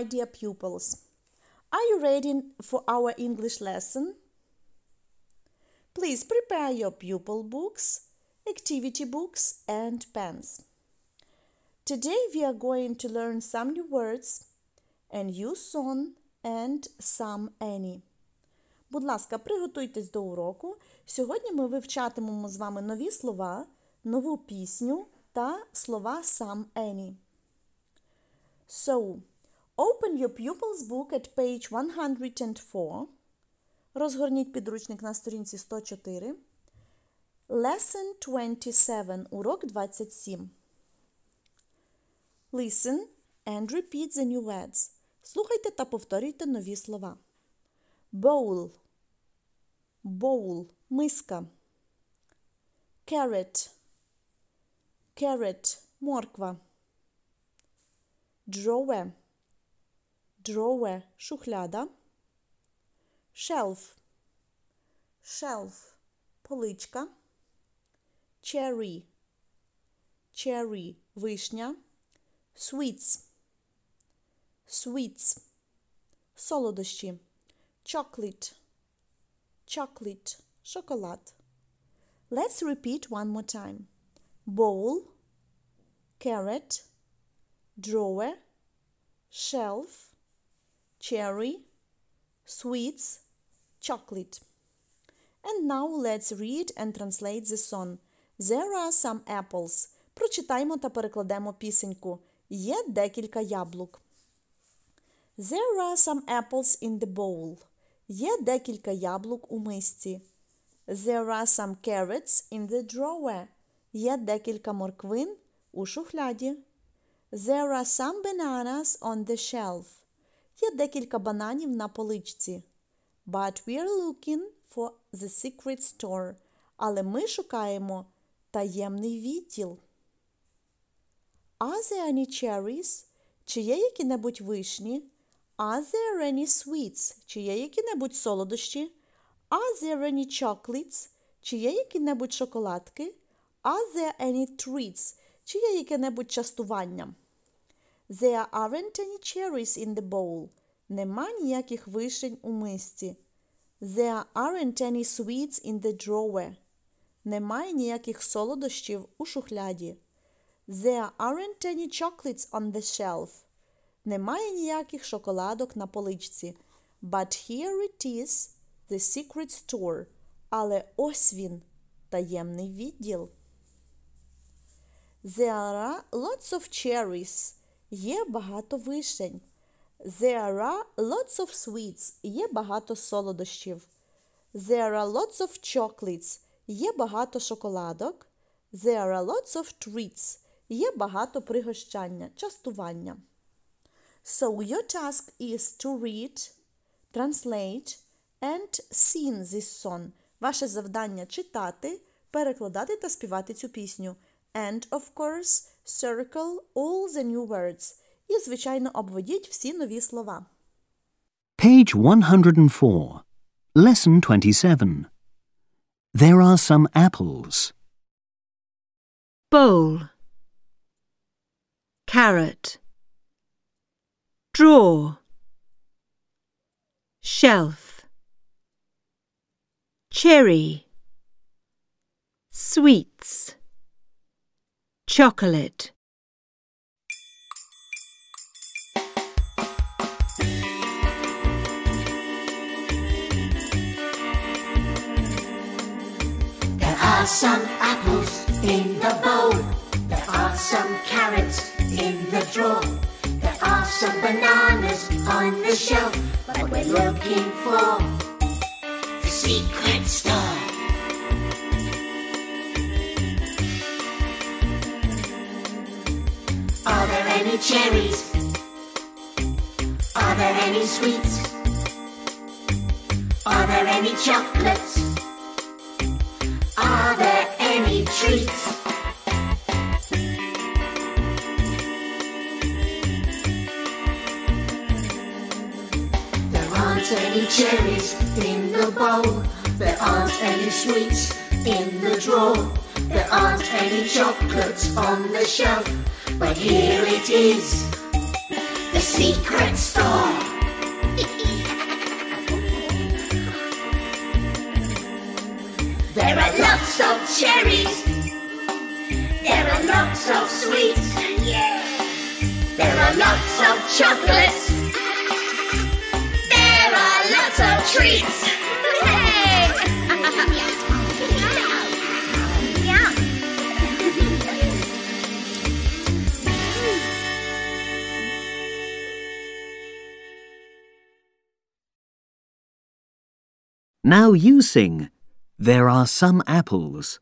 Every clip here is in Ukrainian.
my dear pupils, are you ready for our English lesson? Please prepare your pupil books, activity books, and pens. Today we are going to learn some new words and use some and some any. Будь ласка, приготуйтесь до уроку. Сьогодні ми вивчатимемо з вами нові слова, нову пісню та слова сам any. So, Open your pupil's book at page 104. Розгорніть підручник на сторінці 104. Lesson 27. Урок 27. Listen and repeat the new words. Слухайте та повторюйте нові слова. Bowl. Bowl. Миска. Carrot. Carrot. Морква. Drawer drawer – шухляда, shelf – shelf – поличка, cherry – cherry – вишня, sweets – sweets – солодощі, chocolate – chocolate – шоколад. Let's repeat one more time. Bowl, carrot, drawer, shelf, cherry, sweets, chocolate. And now let's read and translate the song. There are some apples. Прочитаймо та перекладемо пісеньку. Є декілька яблук. There are some apples in the bowl. Є декілька яблук у мисці. There are some carrots in the drawer. Є декілька морквин у шухляді. There are some bananas on the shelf. Є декілька бананів на поличці. But we're looking for the secret store. Але ми шукаємо таємний відділ. Are there any cherries? Чи є які-небудь вишні? Are there any sweets? Чи є які-небудь солодощі? Are there any chocolates? Чи є які-небудь шоколадки? Are there any treats? Чи є яке-небудь частування? There aren't any cherries in the bowl. Нема ніяких вишень у мисці. There aren't any sweets in the drawer. Немає ніяких солодощів у шухляді. There aren't any chocolates on the shelf. Немає ніяких шоколадок на поличці. But here it is, the secret store. Але ось він, таємний відділ. There are lots of cherries. Є багато вишень. There are lots of sweets. Є багато солодощів. There are lots of chocolates. Є багато шоколадок. There are lots of treats. Є багато пригощання, частування. So your task is to read, translate and sing this song. Ваше завдання читати, перекладати та співати цю пісню. And, of course, circle all the new words і, звичайно, обведіть всі нові слова. Page 104. Lesson 27. There are some apples. Bowl. Carrot. Draw. Shelf. Cherry. Sweets. Chocolate. There are some apples in the bowl. There are some carrots in the drawer. There are some bananas on the shelf. But we're looking for the secret store. any cherries? Are there any sweets? Are there any chocolates? Are there any treats? There aren't any cherries in the bowl. There aren't any sweets in the drawer. There aren't any chocolates on the shelf. But here it is, the secret store. there are lots of cherries. There are lots of sweets. Yeah. There are lots of chocolates. There are lots of treats. Now you sing. There are some apples.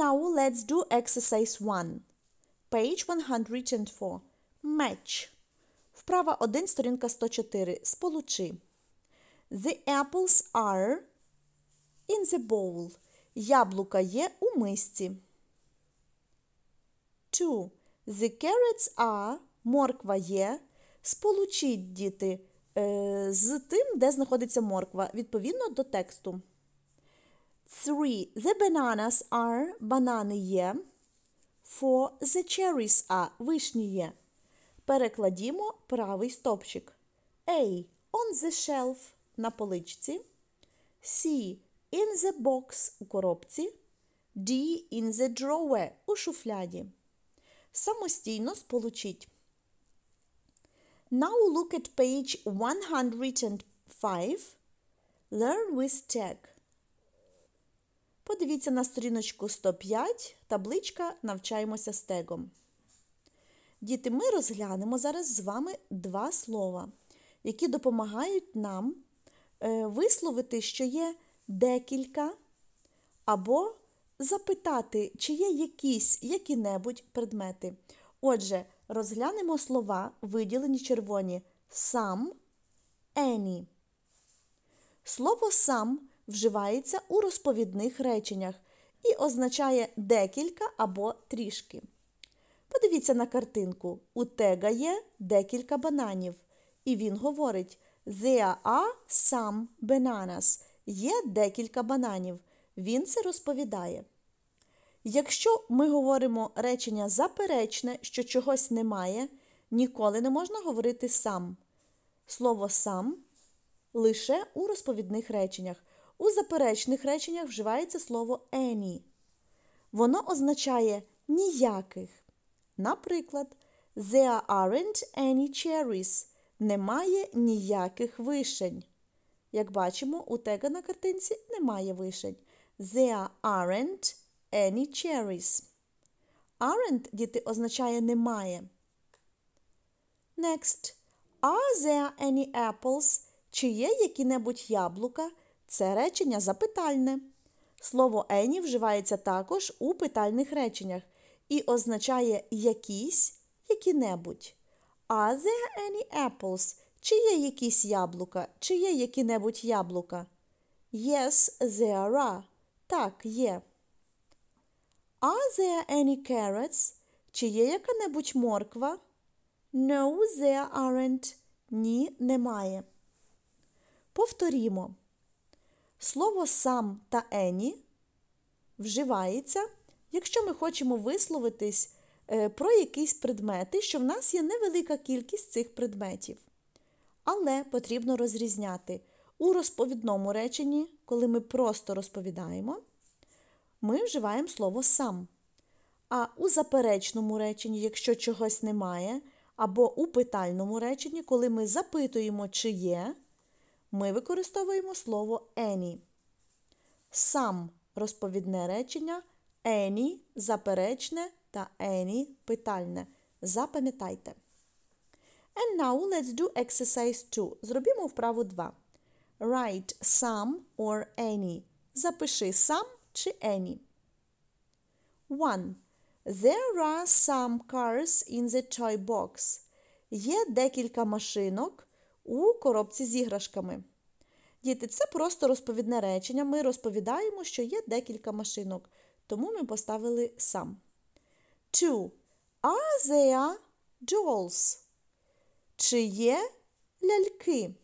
now let's do exercise 1. Page 104. Match. Вправа 1, сторінка 104. Сполучи. The apples are in the bowl. Яблука є у мисці. 2. The carrots are. Морква є. Сполучіть діти е, з тим, де знаходиться морква, відповідно до тексту. Three. The bananas are банани є. Four. The cherries are вишні є. Перекладімо правий стопчик. A. On the shelf на поличці. C. In the box у коробці. D. In the drawer у шуфляді. Самостійно сполучіть. Now look at page 105. Learn with tag. Подивіться на сторіночку 105, табличка Навчаємося з тегом. Діти, ми розглянемо зараз з вами два слова, які допомагають нам е, висловити, що є декілька, або запитати, чи є якісь які-небудь предмети. Отже, розглянемо слова, виділені червоні сам any. Слово сам вживається у розповідних реченнях і означає декілька або трішки. Подивіться на картинку. У тега є декілька бананів. І він говорить: There are some bananas. Є декілька бананів. Він це розповідає. Якщо ми говоримо речення заперечне, що чогось немає, ніколи не можна говорити сам. Слово сам лише у розповідних реченнях. У заперечних реченнях вживається слово any. Воно означає ніяких. Наприклад, There aren't any cherries. Немає ніяких вишень. Як бачимо, у тега на картинці немає вишень. There aren't any cherries. Aren't, діти, означає немає. Next. Are there any apples? Чи є які-небудь яблука? Це речення запитальне. Слово any вживається також у питальних реченнях і означає якісь, які-небудь. Are there any apples? Чи є якісь яблука? Чи є які-небудь яблука? Yes, there are. Так, є. Are there any carrots? Чи є яка-небудь морква? No, there aren't. Ні, немає. Повторімо. Слово сам та ені вживається, якщо ми хочемо висловитись е, про якісь предмети, що в нас є невелика кількість цих предметів. Але потрібно розрізняти у розповідному реченні, коли ми просто розповідаємо, ми вживаємо слово сам. А у заперечному реченні, якщо чогось немає, або у питальному реченні, коли ми запитуємо, чи є ми використовуємо слово any. Сам розповідне речення any заперечне та any питальне. Запам'ятайте. And now let's do exercise 2. Зробімо вправу 2. Write some or any. Запиши сам чи any. 1. There are some cars in the toy box. Є декілька машинок у коробці з іграшками. Діти, це просто розповідне речення. Ми розповідаємо, що є декілька машинок, тому ми поставили сам. Two. Are there dolls? Чи є ляльки?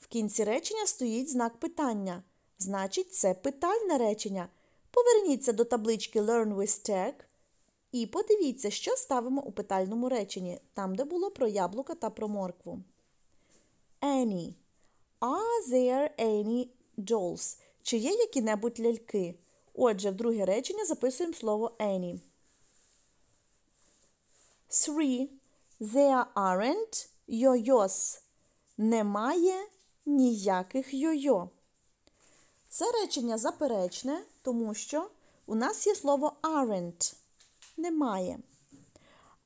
В кінці речення стоїть знак питання. Значить, це питальне речення. Поверніться до таблички Learn with Tech і подивіться, що ставимо у питальному реченні, там, де було про яблука та про моркву any? Are there any dolls? Чи є які-небудь ляльки? Отже, в друге речення записуємо слово any. Three. There aren't yo-yos. Немає ніяких йо-йо. Це речення заперечне, тому що у нас є слово aren't. Немає.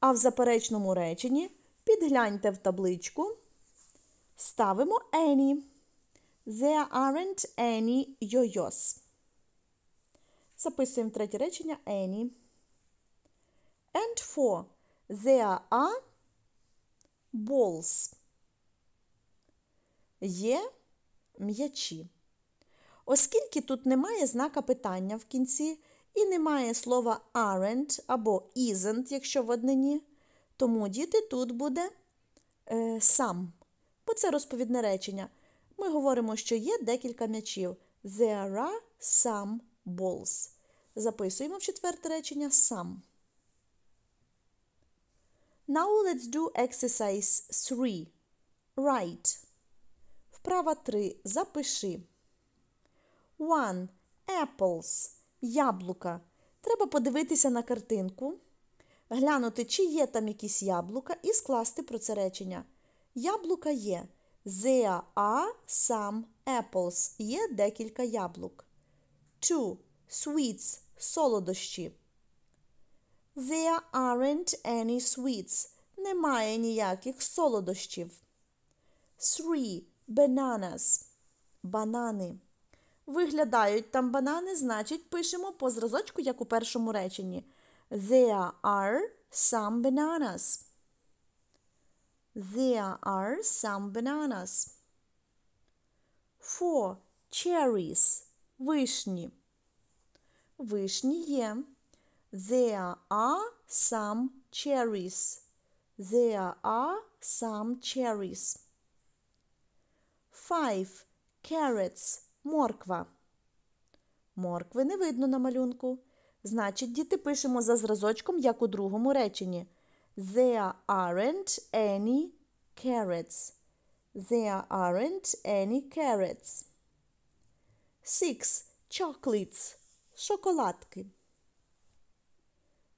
А в заперечному реченні підгляньте в табличку. Ставимо any. There aren't any yo-yos. Записуємо третє речення any. And for There are balls. Є м'ячі. Оскільки тут немає знака питання в кінці і немає слова aren't або isn't, якщо в однині, тому діти тут буде е, сам бо це розповідне речення. Ми говоримо, що є декілька м'ячів. There are some balls. Записуємо в четверте речення some. Now let's do exercise 3. Write. Вправа 3. Запиши. 1. Apples. Яблука. Треба подивитися на картинку, глянути, чи є там якісь яблука, і скласти про це речення. Яблука є. There are some apples. Є декілька яблук. Two. Sweets. Солодощі. There aren't any sweets. Немає ніяких солодощів. Three. Bananas. Банани. Виглядають там банани, значить, пишемо по зразочку, як у першому реченні. There are some bananas. There are some bananas. Four cherries. Вишні. Вишні є. There are some cherries. There are some cherries. Five carrots. Морква. Моркви не видно на малюнку. Значить, діти пишемо за зразочком, як у другому реченні. There aren't any carrots. There aren't any carrots. 6. Chocolates. Шоколадки.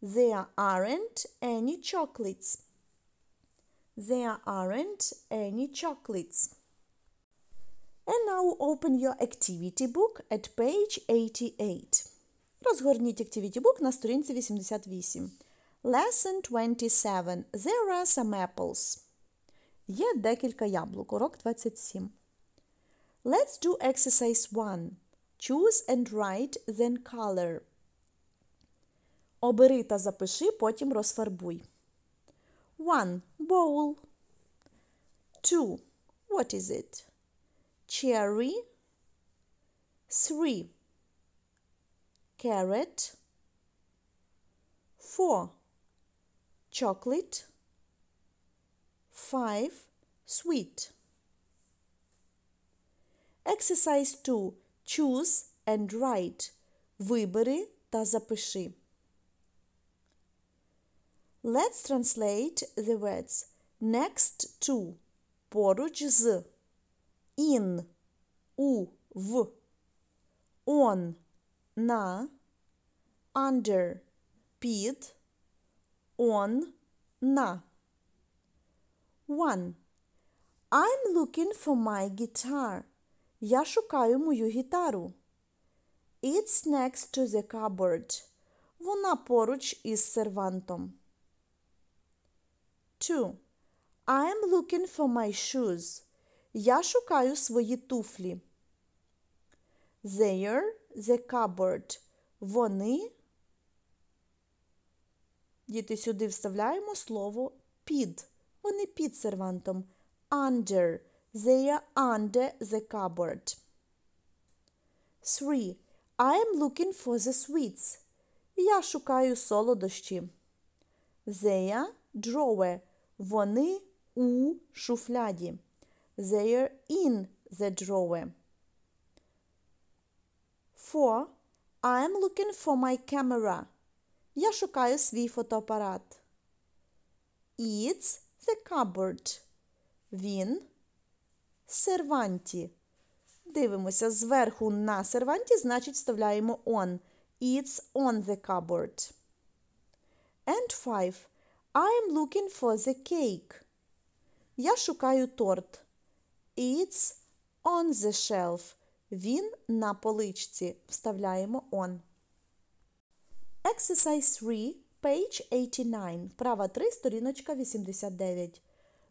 There aren't any chocolates. There aren't any chocolates. And now open your activity book at page 88. Розгорніть activity book на сторінці 88. Lesson 27. There are some apples. Є декілька яблук. Урок 27. Let's do exercise 1. Choose and write, then color. Обери та запиши, потім розфарбуй. 1. Bowl. 2. What is it? Cherry. 3. Carrot. 4 chocolate 5 sweet Exercise 2 choose and write Выбери та запиши Let's translate the words next to поруч з in у в on на under під on на. One. I'm looking for my guitar. Я шукаю мою гітару. It's next to the cupboard. Вона поруч із сервантом. Two. I'm looking for my shoes. Я шукаю свої туфлі. There the cupboard. Вони Діти сюди вставляємо слово під. Вони під сервантом. Under. They are under the cupboard. 3. I am looking for the sweets. Я шукаю солодощі. They are drawer. Вони у шуфляді. They are in the drawer. 4. I am looking for my camera. Я шукаю свій фотоапарат. It's the cupboard. Він серванті. Дивимося зверху на серванті, значить, вставляємо on. It's on the cupboard. And five. I'm looking for the cake. Я шукаю торт. It's on the shelf. Він на поличці. Вставляємо on. Exercise 3, page 89. Вправа 3, сторіночка 89.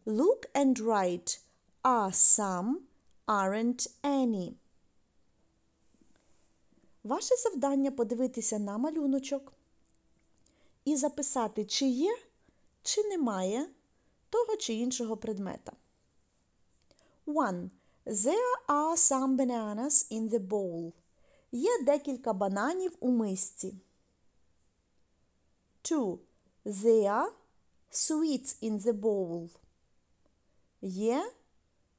Look and write. Are some, aren't any. Ваше завдання подивитися на малюночок і записати, чи є, чи немає того чи іншого предмета. 1. There are some bananas in the bowl. Є декілька бананів у мисці two. There are sweets in the bowl. Є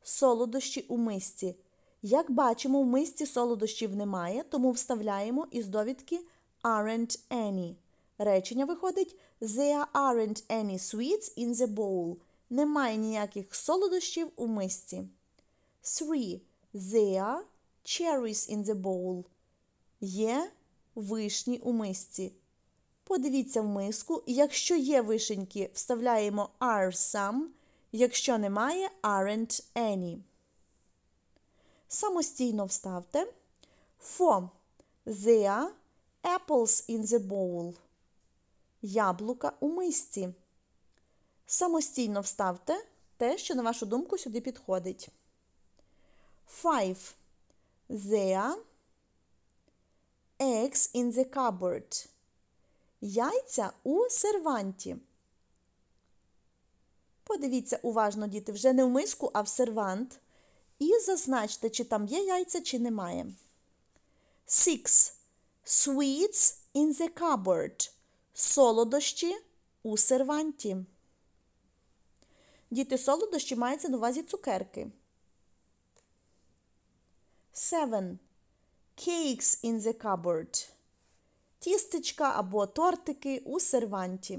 солодощі у мисці. Як бачимо, в мисці солодощів немає, тому вставляємо із довідки aren't any. Речення виходить There aren't any sweets in the bowl. Немає ніяких солодощів у мисці. 3. There are cherries in the bowl. Є вишні у мисці. Подивіться в миску, якщо є вишеньки, вставляємо are some, якщо немає, aren't any. Самостійно вставте. For there apples in the bowl. Яблука у мисці. Самостійно вставте те, що, на вашу думку, сюди підходить. Five. There. Eggs in the cupboard. Яйця у серванті. Подивіться уважно, діти, вже не в миску, а в сервант. І зазначте, чи там є яйця, чи немає. Six. Sweets in the cupboard. Солодощі у серванті. Діти солодощі мається на увазі цукерки. Seven. Cakes in the cupboard тістечка або тортики у серванті.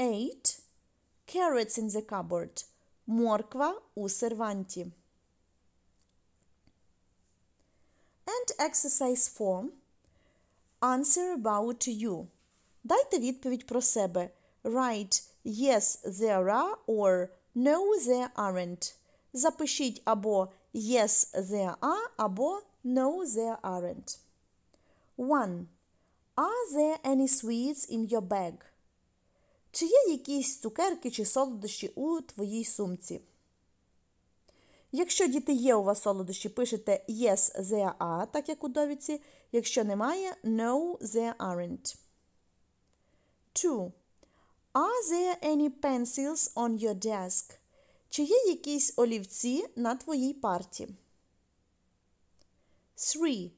8. Carrots in the cupboard. Морква у серванті. And exercise 4. Answer about you. Дайте відповідь про себе. Write yes, there are or no, there aren't. Запишіть або yes, there are, або no, there aren't. 1. Are there any sweets in your bag? Чи є якісь цукерки чи солодощі у твоїй сумці? Якщо діти є у вас солодощі, пишете Yes, there are, так як у довідці. Якщо немає, No, there aren't. 2. Are there any pencils on your desk? Чи є якісь олівці на твоїй парті? 3.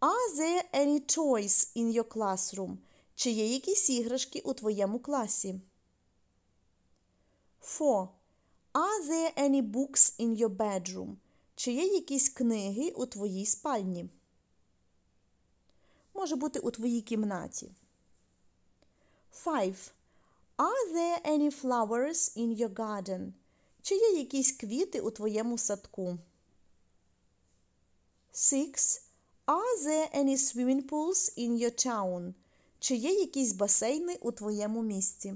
Are there any toys in your classroom? Чи є якісь іграшки у твоєму класі? 4. Are there any books in your bedroom? Чи є якісь книги у твоїй спальні? Може бути у твоїй кімнаті. 5. Are there any flowers in your garden? Чи є якісь квіти у твоєму садку? 6. Are there any swimming pools in your town? Чи є якісь басейни у твоєму місті?